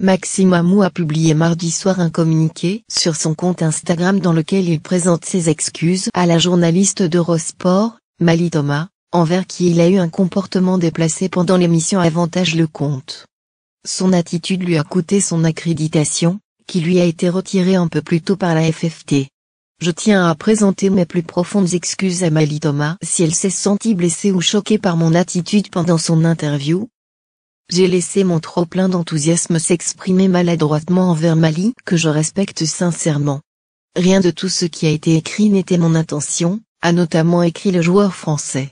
Maxime Amou a publié mardi soir un communiqué sur son compte Instagram dans lequel il présente ses excuses à la journaliste d'Eurosport, Mali Thomas, envers qui il a eu un comportement déplacé pendant l'émission Avantage le compte. Son attitude lui a coûté son accréditation, qui lui a été retirée un peu plus tôt par la FFT. Je tiens à présenter mes plus profondes excuses à Mali Thomas si elle s'est sentie blessée ou choquée par mon attitude pendant son interview, j'ai laissé mon trop-plein d'enthousiasme s'exprimer maladroitement envers Mali que je respecte sincèrement. Rien de tout ce qui a été écrit n'était mon intention, a notamment écrit le joueur français.